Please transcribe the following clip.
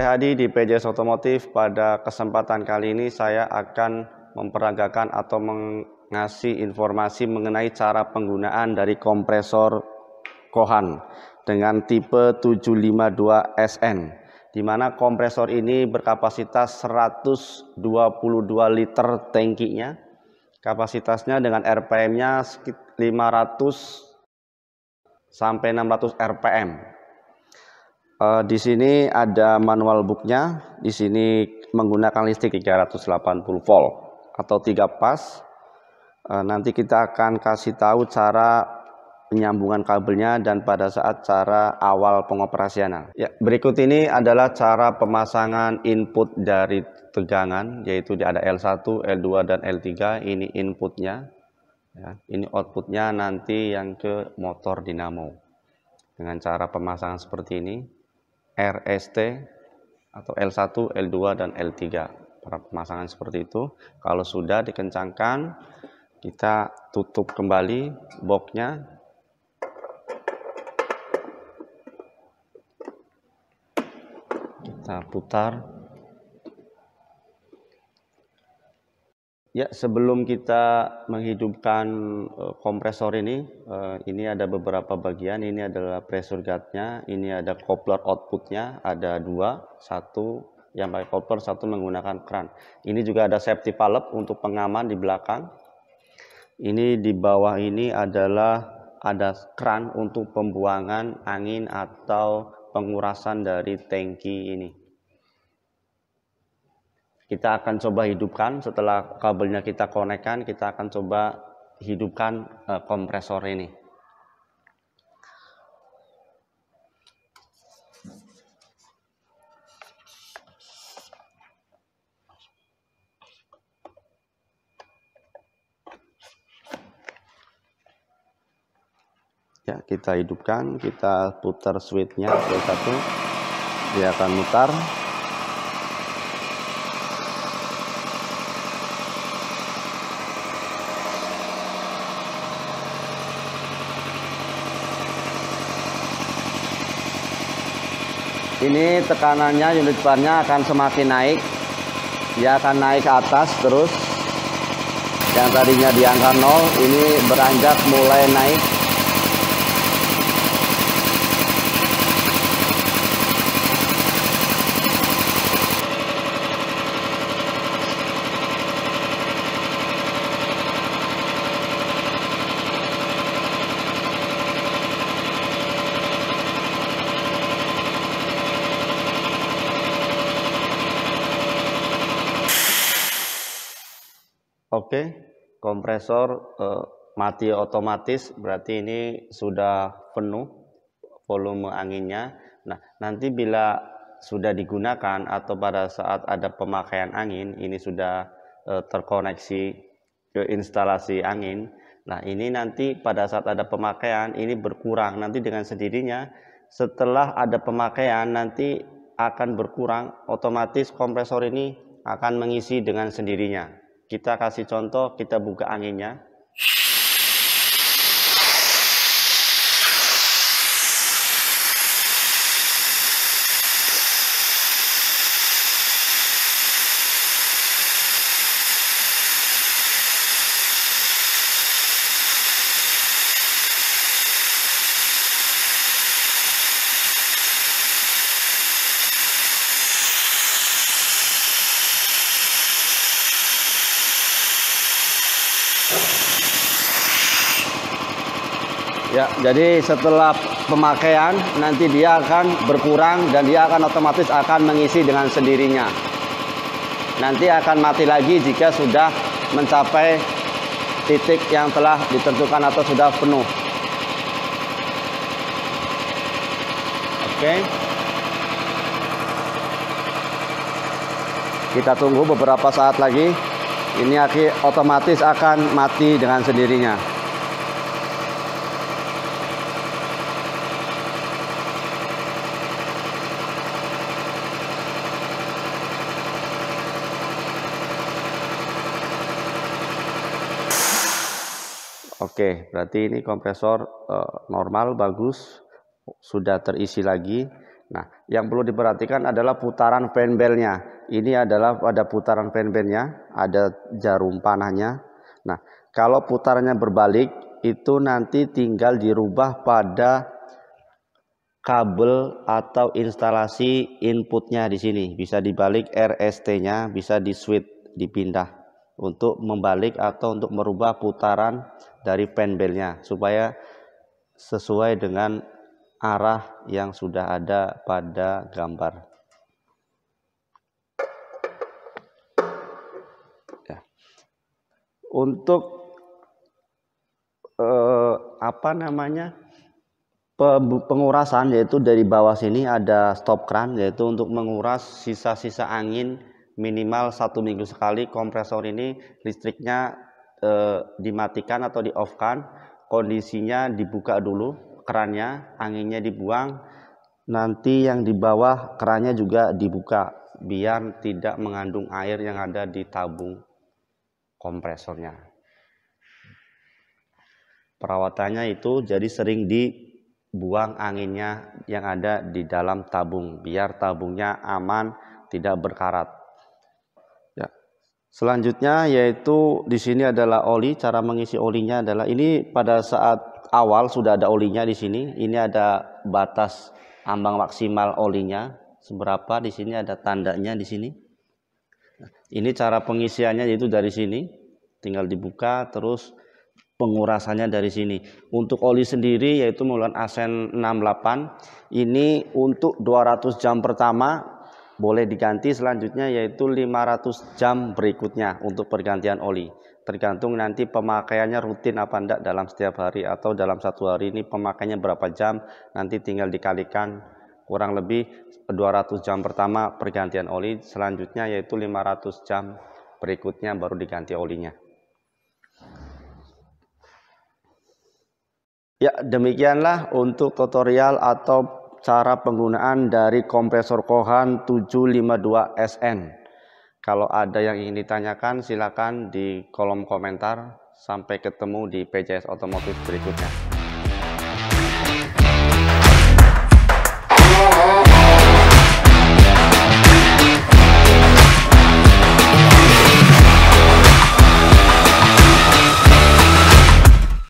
saya Hadi di PJS Otomotif. Pada kesempatan kali ini saya akan memperagakan atau mengasih informasi mengenai cara penggunaan dari kompresor Kohan dengan tipe 752 SN. Di mana kompresor ini berkapasitas 122 liter tangkinya. Kapasitasnya dengan RPM-nya 500 sampai 600 RPM Uh, di sini ada manual booknya. Di sini menggunakan listrik 380 volt atau 3 pas. Uh, nanti kita akan kasih tahu cara penyambungan kabelnya dan pada saat cara awal pengoperasiannya. Ya, berikut ini adalah cara pemasangan input dari tegangan, yaitu ada L1, L2, dan L3. Ini inputnya. Ya, ini outputnya nanti yang ke motor dinamo dengan cara pemasangan seperti ini. RST atau L1, L2, dan L3 para pemasangan seperti itu kalau sudah dikencangkan kita tutup kembali boxnya kita putar Ya, sebelum kita menghidupkan eh, kompresor ini, eh, ini ada beberapa bagian. Ini adalah pressure guard-nya, ini ada coupler outputnya, ada dua, satu yang pakai coupler, satu menggunakan kran. Ini juga ada safety valve untuk pengaman di belakang. Ini di bawah ini adalah ada kran untuk pembuangan angin atau pengurasan dari tangki ini. Kita akan coba hidupkan setelah kabelnya kita konekkan, kita akan coba hidupkan eh, kompresor ini. ya kita hidupkan kita putar switchnya satu dia akan mutar ini tekanannya unit barnya akan semakin naik dia akan naik ke atas terus yang tadinya di angka 0 ini beranjak mulai naik Oke, kompresor eh, mati otomatis berarti ini sudah penuh volume anginnya. Nah, nanti bila sudah digunakan atau pada saat ada pemakaian angin ini sudah eh, terkoneksi ke instalasi angin. Nah, ini nanti pada saat ada pemakaian ini berkurang nanti dengan sendirinya setelah ada pemakaian nanti akan berkurang otomatis kompresor ini akan mengisi dengan sendirinya. Kita kasih contoh, kita buka anginnya. Ya, jadi setelah pemakaian nanti dia akan berkurang dan dia akan otomatis akan mengisi dengan sendirinya. Nanti akan mati lagi jika sudah mencapai titik yang telah ditentukan atau sudah penuh. Oke. Kita tunggu beberapa saat lagi. Ini otomatis akan mati dengan sendirinya. Oke, berarti ini kompresor uh, normal bagus sudah terisi lagi. Nah, yang perlu diperhatikan adalah putaran fan belt-nya. Ini adalah pada putaran fan belt-nya, ada jarum panahnya. Nah, kalau putarannya berbalik itu nanti tinggal dirubah pada kabel atau instalasi inputnya di sini. Bisa dibalik RST-nya, bisa di switch dipindah untuk membalik atau untuk merubah putaran dari penbelnya supaya sesuai dengan arah yang sudah ada pada gambar. Ya. Untuk eh, apa namanya pengurasan yaitu dari bawah sini ada stop kran yaitu untuk menguras sisa-sisa angin minimal satu minggu sekali kompresor ini listriknya e, dimatikan atau di off kan kondisinya dibuka dulu kerannya anginnya dibuang nanti yang di bawah kerannya juga dibuka biar tidak mengandung air yang ada di tabung kompresornya. Perawatannya itu jadi sering dibuang anginnya yang ada di dalam tabung biar tabungnya aman, tidak berkarat. Selanjutnya yaitu di sini adalah oli, cara mengisi olinya adalah ini pada saat awal sudah ada olinya di sini. Ini ada batas ambang maksimal olinya seberapa di sini ada tandanya di sini. Ini cara pengisiannya yaitu dari sini. Tinggal dibuka terus pengurasannya dari sini. Untuk oli sendiri yaitu menggunakan asen 68. Ini untuk 200 jam pertama boleh diganti selanjutnya yaitu 500 jam berikutnya untuk pergantian oli. Tergantung nanti pemakaiannya rutin apa enggak dalam setiap hari atau dalam satu hari ini pemakaiannya berapa jam nanti tinggal dikalikan kurang lebih 200 jam pertama pergantian oli selanjutnya yaitu 500 jam berikutnya baru diganti olinya. Ya, demikianlah untuk tutorial atau cara penggunaan dari kompresor Kohan 752 SN. Kalau ada yang ingin ditanyakan silakan di kolom komentar. Sampai ketemu di PJS Otomotif berikutnya.